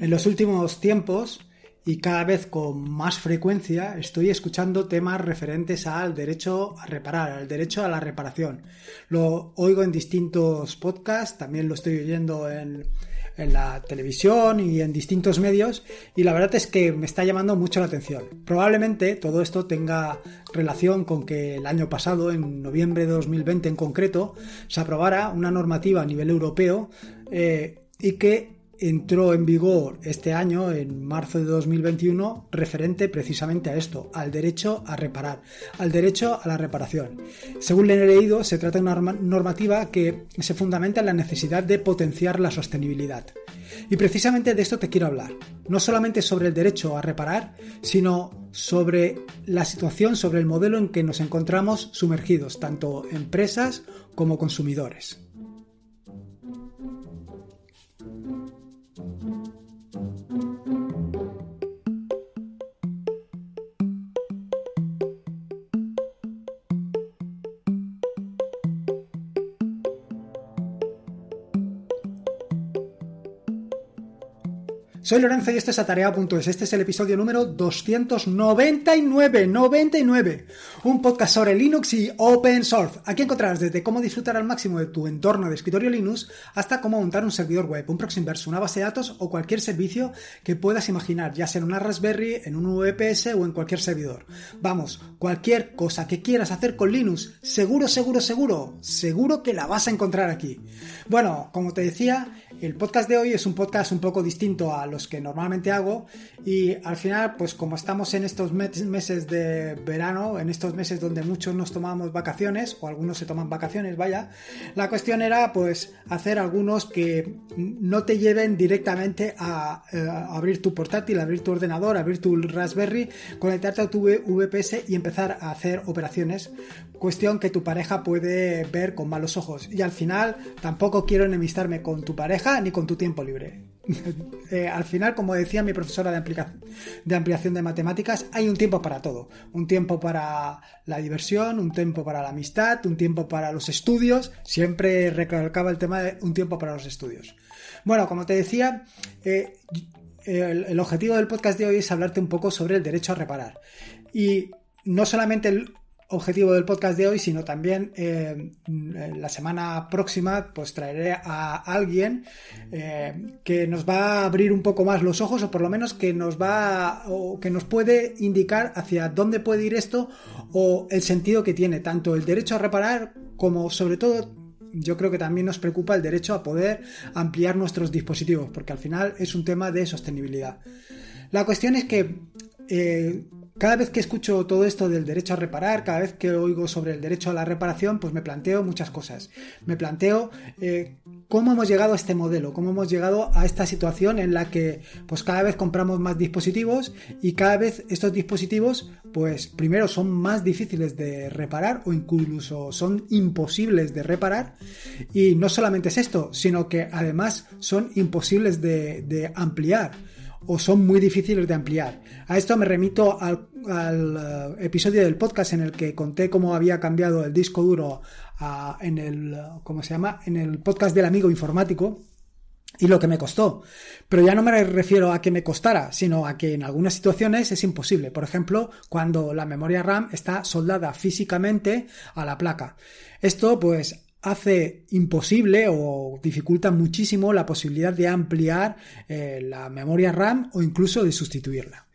En los últimos tiempos y cada vez con más frecuencia estoy escuchando temas referentes al derecho a reparar, al derecho a la reparación. Lo oigo en distintos podcasts, también lo estoy oyendo en, la televisión y en distintos medios y la verdad es que me está llamando mucho la atención. Probablemente todo esto tenga relación con que el año pasado, en noviembre de 2020 en concreto, se aprobara una normativa a nivel europeo eh, y que entró en vigor este año, en marzo de 2021, referente precisamente a esto, al derecho a reparar, al derecho a la reparación. Según le he leído, se trata de una normativa que se fundamenta en la necesidad de potenciar la sostenibilidad. Y precisamente de esto te quiero hablar, no solamente sobre el derecho a reparar, sino sobre la situación, sobre el modelo en que nos encontramos sumergidos, tanto empresas como consumidores. Soy Lorenzo y esto es Atarea.es. Este es el episodio número 299, 99. Un podcast sobre Linux y Open Source. Aquí encontrarás desde cómo disfrutar al máximo de tu entorno de escritorio Linux hasta cómo montar un servidor web, un proxy inverse, una base de datos o cualquier servicio que puedas imaginar, ya sea en una Raspberry, en un VPS o en cualquier servidor. Vamos, cualquier cosa que quieras hacer con Linux, seguro, seguro, seguro, seguro que la vas a encontrar aquí. Bueno, como te decía, el podcast de hoy es un podcast un poco distinto a los que normalmente hago y al final, pues como estamos en estos meses de verano, en estos meses donde muchos nos tomamos vacaciones o algunos se toman vacaciones, vaya, la cuestión era pues hacer algunos que no te lleven directamente a, eh, abrir tu portátil, abrir tu ordenador, abrir tu Raspberry, conectarte a tu VPS y empezar a hacer operaciones, cuestión que tu pareja puede ver con malos ojos. Y al final tampoco quiero enemistarme con tu pareja ni con tu tiempo libre. Eh, al final, como decía mi profesora de, ampliación de matemáticas, hay un tiempo para todo. Un tiempo para la diversión, un tiempo para la amistad, un tiempo para los estudios. Siempre recalcaba el tema de un tiempo para los estudios. Bueno, como te decía, eh, el objetivo del podcast de hoy es hablarte un poco sobre el derecho a reparar. Y no solamente el objetivo del podcast de hoy, sino también eh, la semana próxima, pues traeré a alguien eh, que nos va a abrir un poco más los ojos, o por lo menos que nos va o que nos puede indicar hacia dónde puede ir esto o el sentido que tiene, tanto el derecho a reparar como sobre todo yo creo que también nos preocupa el derecho a poder ampliar nuestros dispositivos, porque al final es un tema de sostenibilidad. La cuestión es que eh, cada vez que escucho todo esto del derecho a reparar, cada vez que oigo sobre el derecho a la reparación, pues me planteo muchas cosas. Me planteo eh, cómo hemos llegado a este modelo, cómo hemos llegado a esta situación en la que pues cada vez compramos más dispositivos y cada vez estos dispositivos pues primero son más difíciles de reparar o incluso son imposibles de reparar y no solamente es esto, sino que además son imposibles de ampliar o son muy difíciles de ampliar. A esto me remito al, eh, episodio del podcast en el que conté cómo había cambiado el disco duro en el, ¿cómo se llama? En el podcast del amigo informático y lo que me costó. Pero ya no me refiero a que me costara, sino a que en algunas situaciones es imposible. Por ejemplo, cuando la memoria RAM está soldada físicamente a la placa. Esto pues hace imposible o dificulta muchísimo la posibilidad de ampliar eh, la memoria RAM o incluso de sustituirla.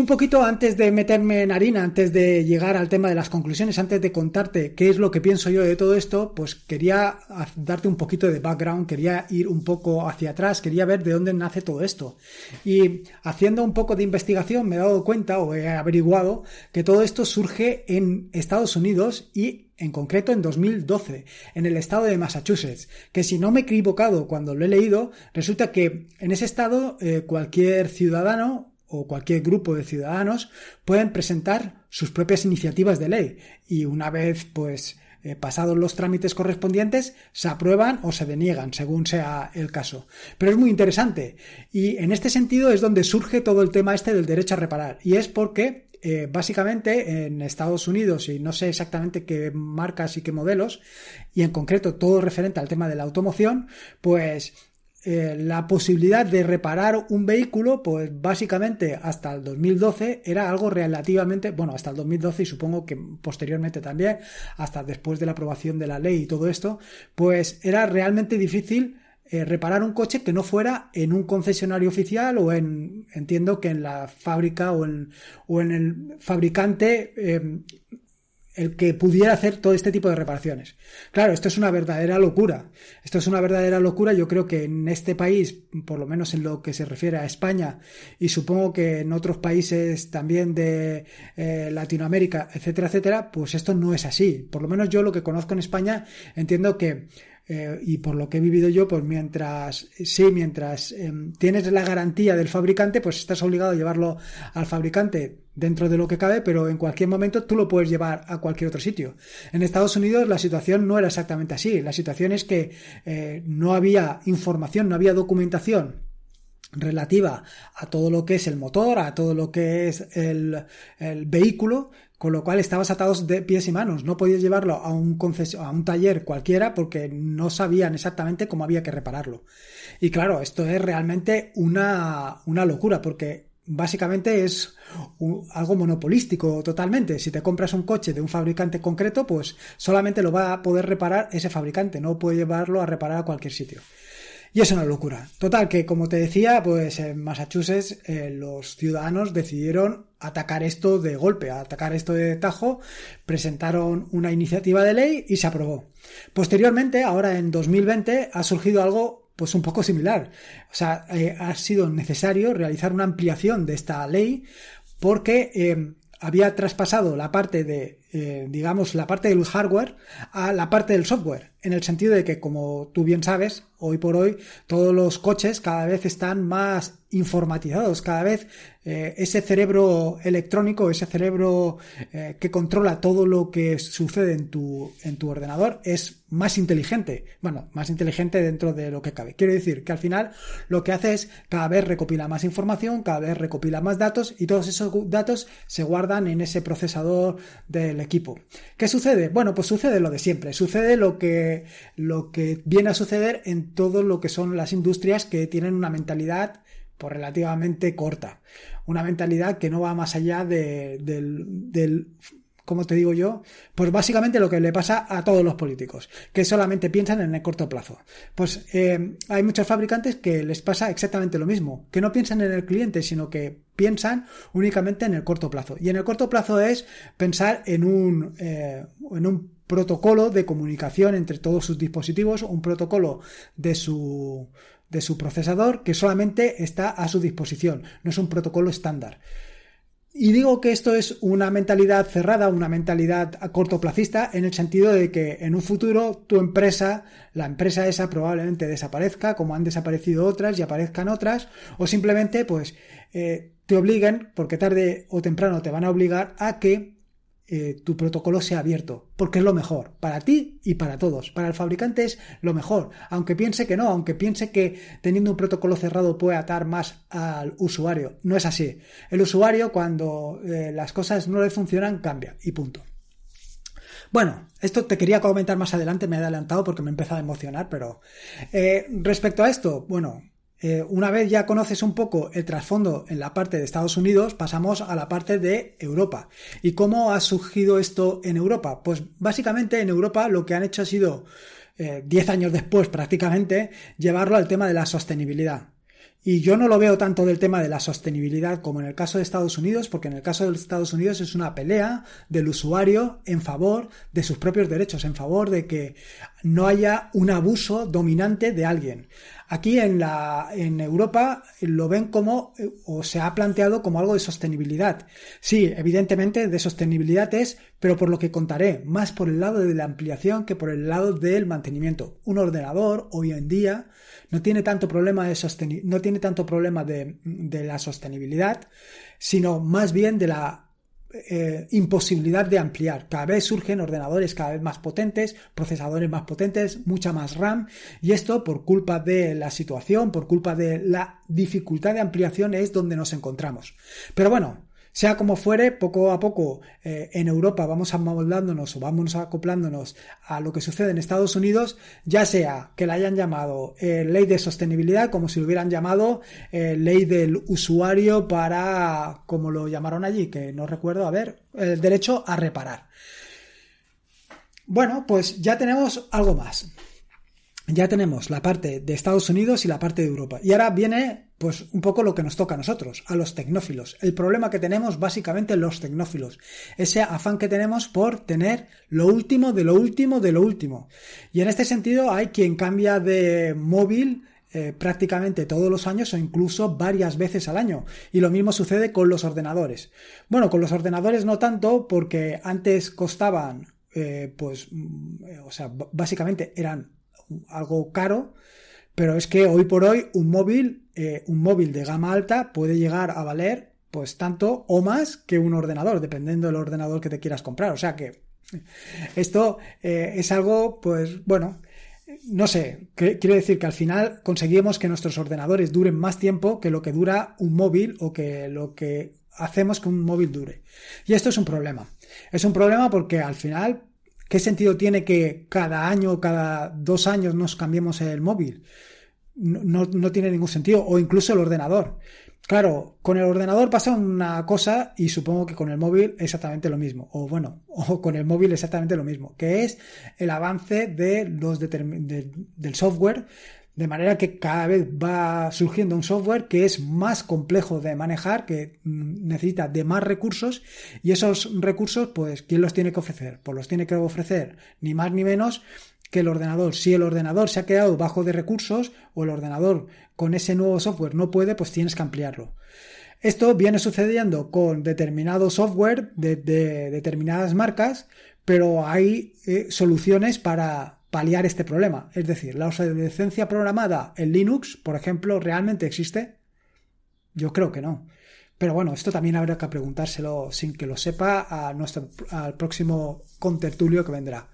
Un poquito antes de meterme en harina, antes de llegar al tema de las conclusiones, antes de contarte qué es lo que pienso yo de todo esto, pues quería darte un poquito de background, quería ir un poco hacia atrás, quería ver de dónde nace todo esto. Y haciendo un poco de investigación me he dado cuenta o he averiguado que todo esto surge en Estados Unidos y en concreto en 2012, en el estado de Massachusetts, que si no me he equivocado cuando lo he leído, resulta que en ese estado eh, cualquier ciudadano o cualquier grupo de ciudadanos pueden presentar sus propias iniciativas de ley y una vez pues eh, pasados los trámites correspondientes se aprueban o se deniegan según sea el caso. Pero es muy interesante y en este sentido es donde surge todo el tema este del derecho a reparar y es porque eh, básicamente en Estados Unidos, y no sé exactamente qué marcas y qué modelos, y en concreto todo referente al tema de la automoción, pues eh, la posibilidad de reparar un vehículo, pues básicamente hasta el 2012 era algo relativamente, bueno, hasta el 2012 y supongo que posteriormente también, hasta después de la aprobación de la ley y todo esto, pues era realmente difícil eh, reparar un coche que no fuera en un concesionario oficial o en, entiendo que en la fábrica o en, o en el fabricante eh, el que pudiera hacer todo este tipo de reparaciones. Claro, esto es una verdadera locura. Esto es una verdadera locura. Yo creo que en este país, por lo menos en lo que se refiere a España, y supongo que en otros países también de eh, Latinoamérica, etcétera, etcétera, pues esto no es así. Por lo menos yo lo que conozco en España entiendo que eh, y por lo que he vivido yo, pues mientras, sí, mientras em, tienes la garantía del fabricante, pues estás obligado a llevarlo al fabricante dentro de lo que cabe, pero en cualquier momento tú lo puedes llevar a cualquier otro sitio. En Estados Unidos la situación no era exactamente así. La situación es que eh, no había información, no había documentación relativa a todo lo que es el motor, a todo lo que es el vehículo, con lo cual estabas atados de pies y manos, no podías llevarlo a un, a un taller cualquiera porque no sabían exactamente cómo había que repararlo. Y claro, esto es realmente una, locura porque básicamente es algo monopolístico totalmente. Si te compras un coche de un fabricante concreto, pues solamente lo va a poder reparar ese fabricante, no puede llevarlo a reparar a cualquier sitio. Y es una locura. Total, que como te decía, pues en Massachusetts eh, los ciudadanos decidieron atacar esto de golpe, atacar esto de tajo, presentaron una iniciativa de ley y se aprobó. Posteriormente, ahora en 2020, ha surgido algo pues un poco similar. O sea, eh, ha sido necesario realizar una ampliación de esta ley porque eh, había traspasado la parte de eh, digamos, la parte del hardware a la parte del software, en el sentido de que, como tú bien sabes, hoy por hoy todos los coches cada vez están más informatizados, cada vez eh, ese cerebro electrónico, ese cerebro eh, que controla todo lo que sucede en tu, en tu ordenador es más inteligente, bueno, más inteligente dentro de lo que cabe. Quiero decir que al final lo que hace es cada vez recopila más información, cada vez recopila más datos y todos esos datos se guardan en ese procesador del equipo. ¿Qué sucede? Bueno, pues sucede lo de siempre, sucede lo que, lo que viene a suceder en todo lo que son las industrias que tienen una mentalidad por pues, relativamente corta, una mentalidad que no va más allá de, del como te digo yo, pues básicamente lo que le pasa a todos los políticos, que solamente piensan en el corto plazo. Pues eh, hay muchos fabricantes que les pasa exactamente lo mismo, que no piensan en el cliente, sino que piensan únicamente en el corto plazo. Y en el corto plazo es pensar en un, eh, en un protocolo de comunicación entre todos sus dispositivos, un protocolo de su de su procesador que solamente está a su disposición, no es un protocolo estándar. Y digo que esto es una mentalidad cerrada, una mentalidad cortoplacista, en el sentido de que en un futuro tu empresa, la empresa esa probablemente desaparezca, como han desaparecido otras y aparezcan otras, o simplemente pues eh, te obliguen, porque tarde o temprano te van a obligar a que eh, tu protocolo sea abierto, porque es lo mejor, para ti y para todos. Para el fabricante es lo mejor, aunque piense que no, aunque piense que teniendo un protocolo cerrado puede atar más al usuario. No es así. El usuario cuando eh, las cosas no le funcionan cambia y punto. Bueno, esto te quería comentar más adelante, me he adelantado porque me he empezado a emocionar, pero eh, respecto a esto, bueno, eh, una vez ya conoces un poco el trasfondo en la parte de Estados Unidos, pasamos a la parte de Europa. ¿Y cómo ha surgido esto en Europa? Pues básicamente en Europa lo que han hecho ha sido, 10 eh, años después prácticamente, llevarlo al tema de la sostenibilidad. Y yo no lo veo tanto del tema de la sostenibilidad como en el caso de Estados Unidos, porque en el caso de Estados Unidos es una pelea del usuario en favor de sus propios derechos, en favor de que no haya un abuso dominante de alguien. Aquí en, la, en Europa eh, lo ven como eh, o se ha planteado como algo de sostenibilidad. Sí, evidentemente de sostenibilidad es, pero por lo que contaré, más por el lado de la ampliación que por el lado del mantenimiento. Un ordenador hoy en día no tiene tanto problema de, no tiene tanto problema de la sostenibilidad, sino más bien de la eh, imposibilidad de ampliar. Cada vez surgen ordenadores cada vez más potentes, procesadores más potentes, mucha más RAM y esto por culpa de la situación, por culpa de la dificultad de ampliación es donde nos encontramos. Pero bueno, sea como fuere, poco a poco eh, en Europa vamos amoldándonos o vamos acoplándonos a lo que sucede en Estados Unidos, ya sea que la hayan llamado eh, ley de sostenibilidad, como si lo hubieran llamado eh, ley del usuario para, como lo llamaron allí, que no recuerdo, a ver, el derecho a reparar. Bueno, pues ya tenemos algo más ya tenemos la parte de Estados Unidos y la parte de Europa. Y ahora viene, pues, un poco lo que nos toca a nosotros, a los tecnófilos. El problema que tenemos, básicamente, los tecnófilos. Ese afán que tenemos por tener lo último de lo último de lo último. Y en este sentido, hay quien cambia de móvil. Eh, prácticamente todos los años o incluso varias veces al año. Y lo mismo sucede con los ordenadores. Bueno, con los ordenadores no tanto porque antes costaban, eh, pues, mm, eh, o sea, básicamente eran algo caro, pero es que hoy por hoy un móvil, eh, un móvil de gama alta puede llegar a valer pues tanto o más que un ordenador, dependiendo del ordenador que te quieras comprar. O sea que esto eh, es algo, pues bueno, no sé, quiero decir que al final conseguimos que nuestros ordenadores duren más tiempo que lo que dura un móvil o que lo que hacemos que un móvil dure. Y esto es un problema. Es un problema porque al final ¿Qué sentido tiene que cada año o cada dos años nos cambiemos el móvil? No, tiene ningún sentido, o incluso el ordenador. Claro, con el ordenador pasa una cosa y supongo que con el móvil exactamente lo mismo, o bueno, o con el móvil exactamente lo mismo, que es el avance de los del software de manera que cada vez va surgiendo un software que es más complejo de manejar, que mm, necesita de más recursos y esos recursos, pues, ¿quién los tiene que ofrecer? Pues los tiene que ofrecer ni más ni menos que el ordenador. Si el ordenador se ha quedado bajo de recursos o el ordenador con ese nuevo software no puede, pues tienes que ampliarlo. Esto viene sucediendo con determinado software de, determinadas marcas, pero hay eh, soluciones para, paliar este problema. Es decir, la obsolescencia programada en Linux, por ejemplo, ¿realmente existe? Yo creo que no. Pero bueno, esto también habrá que preguntárselo sin que lo sepa a nuestro, al próximo contertulio que vendrá.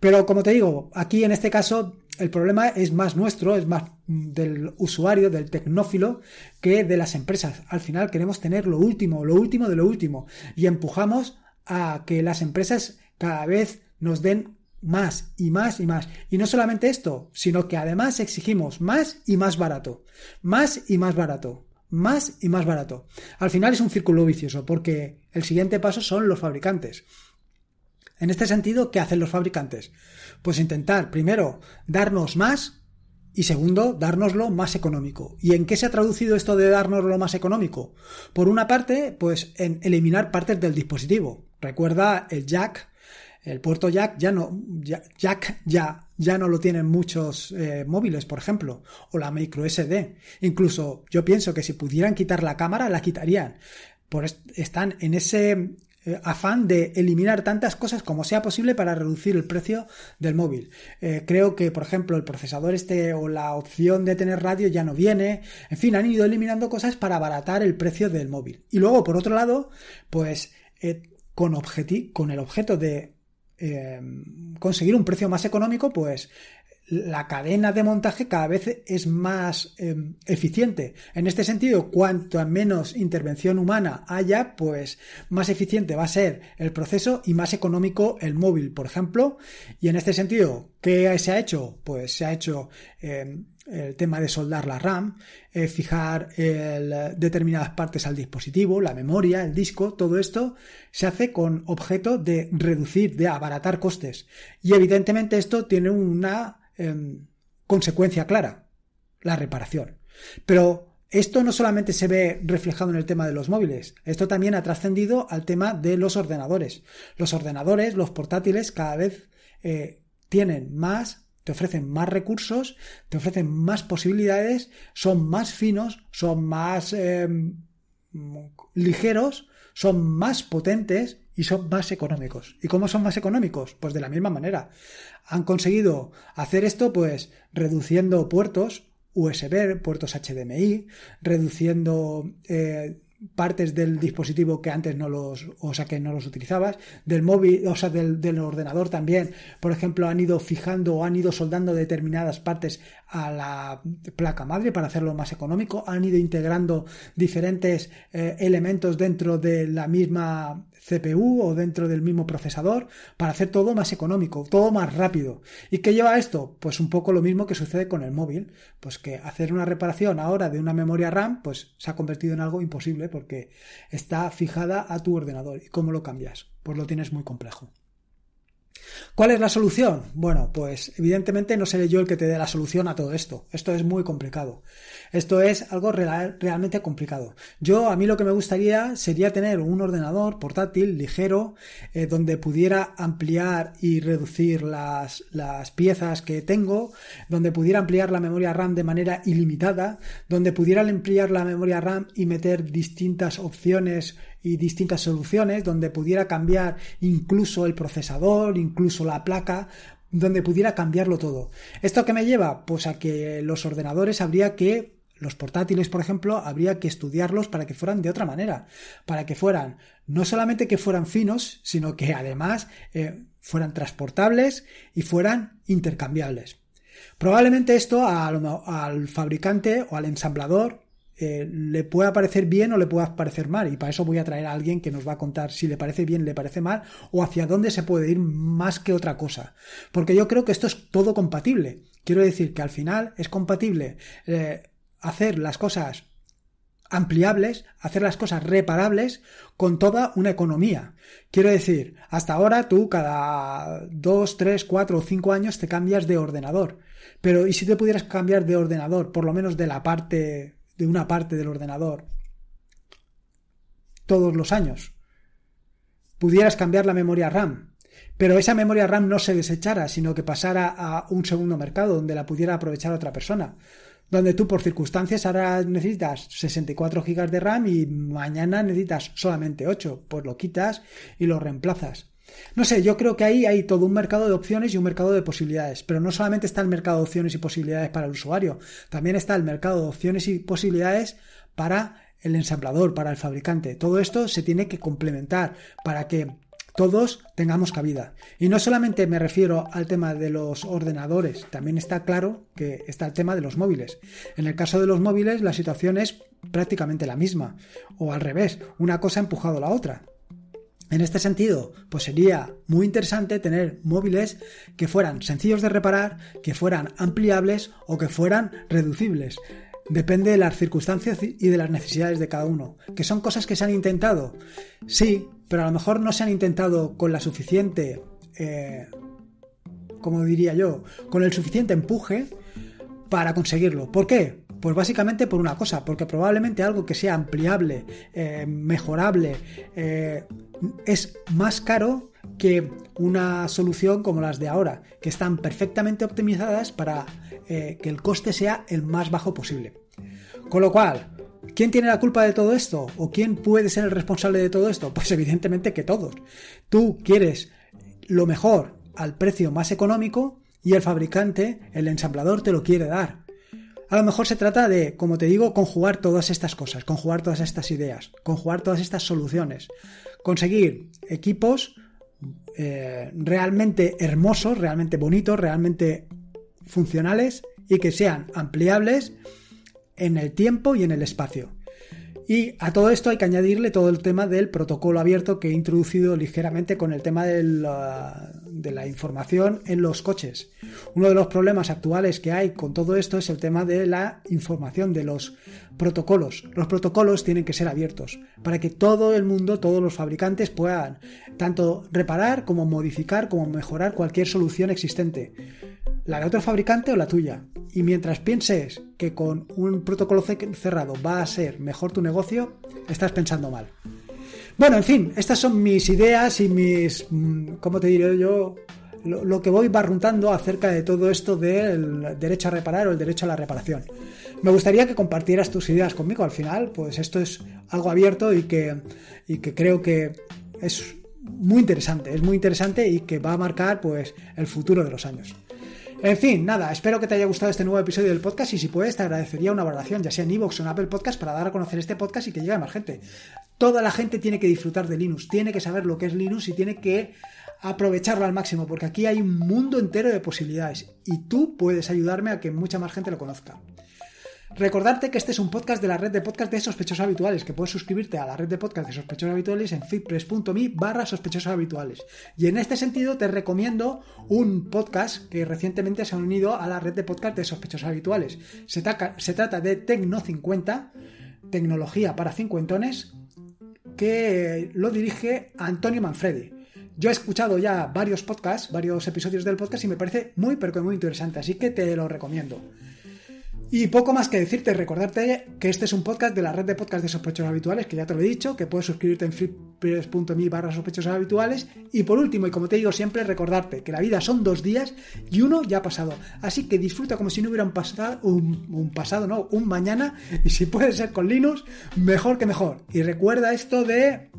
Pero como te digo, aquí en este caso el problema es más nuestro, es más del usuario, del tecnófilo, que de las empresas. Al final queremos tener lo último, lo último de lo último. Y empujamos a que las empresas cada vez nos den más y más y más. Y no solamente esto, sino que además exigimos más y más barato, más y más barato, más y más barato. Al final es un círculo vicioso porque el siguiente paso son los fabricantes. En este sentido, ¿qué hacen los fabricantes? Pues intentar, primero, darnos más y segundo, darnos lo más económico. ¿Y en qué se ha traducido esto de darnos lo más económico? Por una parte, pues en eliminar partes del dispositivo. Recuerda el jack el puerto Jack ya no, Jack ya, ya no lo tienen muchos eh, móviles, por ejemplo, o la micro SD. Incluso yo pienso que si pudieran quitar la cámara, la quitarían. están en ese eh, afán de eliminar tantas cosas como sea posible para reducir el precio del móvil. Eh, creo que, por ejemplo, el procesador este o la opción de tener radio ya no viene. En fin, han ido eliminando cosas para abaratar el precio del móvil. Y luego, por otro lado, pues con el objeto de Em, conseguir un precio más económico, pues la cadena de montaje cada vez es más em, eficiente. En este sentido, cuanto menos intervención humana haya, pues más eficiente va a ser el proceso y más económico el móvil, por ejemplo. Y en este sentido, ¿qué se ha hecho? Pues se ha hecho... Em, el tema de soldar la RAM, fijar determinadas partes al dispositivo, la memoria, el disco, todo esto se hace con objeto de reducir, de abaratar costes. Y evidentemente esto tiene una em, consecuencia clara, la reparación. Pero esto no solamente se ve reflejado en el tema de los móviles, esto también ha trascendido al tema de los ordenadores. Los ordenadores, los portátiles, cada vez eh, tienen más te ofrecen más recursos, te ofrecen más posibilidades, son más finos, son más em, ligeros, son más potentes y son más económicos. ¿Y cómo son más económicos? Pues de la misma manera. Han conseguido hacer esto pues reduciendo puertos USB, puertos HDMI, reduciendo eh, partes del dispositivo que antes no los, o sea, que no los utilizabas, del móvil, o sea, del, ordenador también, por ejemplo, han ido fijando o han ido soldando determinadas partes a la placa madre para hacerlo más económico, han ido integrando diferentes eh, elementos dentro de la misma CPU o dentro del mismo procesador para hacer todo más económico, todo más rápido. ¿Y qué lleva esto? Pues un poco lo mismo que sucede con el móvil, pues que hacer una reparación ahora de una memoria RAM pues se ha convertido en algo imposible porque está fijada a tu ordenador y cómo lo cambias, pues lo tienes muy complejo. ¿Cuál es la solución? Bueno, pues evidentemente no seré yo el que te dé la solución a todo esto. Esto es muy complicado. Esto es algo realmente complicado. Yo a mí lo que me gustaría sería tener un ordenador portátil ligero eh, donde pudiera ampliar y reducir las, las piezas que tengo, donde pudiera ampliar la memoria RAM de manera ilimitada, donde pudiera ampliar la memoria RAM y meter distintas opciones y distintas soluciones donde pudiera cambiar incluso el procesador, incluso la placa, donde pudiera cambiarlo todo. ¿Esto que me lleva? Pues a que los ordenadores habría que, los portátiles por ejemplo, habría que estudiarlos para que fueran de otra manera, para que fueran, no solamente que fueran finos, sino que además eh, fueran transportables y fueran intercambiables. Probablemente esto al fabricante o al ensamblador eh, le pueda parecer bien o le pueda parecer mal. Y para eso voy a traer a alguien que nos va a contar si le parece bien, le parece mal o hacia dónde se puede ir más que otra cosa. Porque yo creo que esto es todo compatible. Quiero decir que al final es compatible eh, hacer las cosas ampliables, hacer las cosas reparables con toda una economía. Quiero decir, hasta ahora tú cada dos, tres, cuatro o cinco años te cambias de ordenador. Pero ¿y si te pudieras cambiar de ordenador, por lo menos de la parte de una parte del ordenador todos los años. Pudieras cambiar la memoria RAM, pero esa memoria RAM no se desechara, sino que pasara a un segundo mercado donde la pudiera aprovechar otra persona. Donde tú por circunstancias ahora necesitas 64 GB de RAM y mañana necesitas solamente 8, pues lo quitas y lo reemplazas. No sé, yo creo que ahí hay todo un mercado de opciones y un mercado de posibilidades, pero no solamente está el mercado de opciones y posibilidades para el usuario, también está el mercado de opciones y posibilidades para el ensamblador, para el fabricante. Todo esto se tiene que complementar para que todos tengamos cabida. Y no solamente me refiero al tema de los ordenadores, también está claro que está el tema de los móviles. En el caso de los móviles la situación es prácticamente la misma, o al revés, una cosa ha empujado a la otra. En este sentido, pues sería muy interesante tener móviles que fueran sencillos de reparar, que fueran ampliables o que fueran reducibles. Depende de las circunstancias y de las necesidades de cada uno, que son cosas que se han intentado. Sí, pero a lo mejor no se han intentado con la suficiente, eh, como diría yo, con el suficiente empuje para conseguirlo. ¿Por qué? Pues básicamente por una cosa, porque probablemente algo que sea ampliable, eh, mejorable, eh, es más caro que una solución como las de ahora, que están perfectamente optimizadas para eh, que el coste sea el más bajo posible. Con lo cual, ¿Quién tiene la culpa de todo esto? ¿O quién puede ser el responsable de todo esto? Pues evidentemente que todos. Tú quieres lo mejor al precio más económico y el fabricante, el ensamblador, te lo quiere dar a lo mejor se trata de, como te digo, conjugar todas estas cosas, conjugar todas estas ideas, conjugar todas estas soluciones, conseguir equipos eh, realmente hermosos, realmente bonitos, realmente funcionales y que sean ampliables en el tiempo y en el espacio. Y a todo esto hay que añadirle todo el tema del protocolo abierto que he introducido ligeramente con el tema del, ah, de la información en los coches. Uno de los problemas actuales que hay con todo esto es el tema de la información, de los protocolos. Los protocolos tienen que ser abiertos para que todo el mundo, todos los fabricantes puedan tanto reparar como modificar, como mejorar cualquier solución existente. La de otro fabricante o la tuya. Y mientras pienses que con un protocolo cerrado va a ser mejor tu negocio, estás pensando mal. Bueno, en fin, estas son mis ideas y mis, mm, ¿cómo te diré yo? Lo, que voy barruntando acerca de todo esto del derecho a reparar o el derecho a la reparación. Me gustaría que compartieras tus ideas conmigo. Al final, pues esto es algo abierto y que, creo que es muy interesante, es muy interesante y que va a marcar pues el futuro de los años. En fin, nada, espero que te haya gustado este nuevo episodio del podcast y si puedes te agradecería una valoración, ya sea en iVoox o en Apple Podcasts, para dar a conocer este podcast y que llegue a más gente. Toda la gente tiene que disfrutar de Linux, tiene que saber lo que es Linux y tiene que aprovecharlo al máximo, porque aquí hay un mundo entero de posibilidades y tú puedes ayudarme a que mucha más gente lo conozca. Recordarte que este es un podcast de la red de podcast de sospechosos habituales, que puedes suscribirte a la red de podcast de sospechosos habituales en fitpress.me barra sospechosos habituales. Y en este sentido te recomiendo un podcast que recientemente se ha unido a la red de podcast de sospechosos habituales. Se, se trata de Tecno 50, tecnología para cincuentones, que lo dirige Antonio Manfredi. Yo he escuchado ya varios podcasts, varios episodios del podcast y me parece muy, pero que muy interesante, así que te lo recomiendo. Y poco más que decirte, recordarte que este es un podcast de la red de podcast de sospechosos habituales, que ya te lo he dicho, que puedes suscribirte en freepress.me barra sospechosos habituales. Y por último, y como te digo siempre, recordarte que la vida son dos días y uno ya ha pasado. Así que disfruta como si no hubiera un pasado, un, pasado, no, un mañana. Y si puede ser con Linux, mejor que mejor. Y recuerda esto de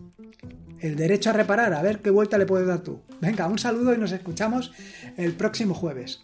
el derecho a reparar, a ver qué vuelta le puedes dar tú. Venga, un saludo y nos escuchamos el próximo jueves.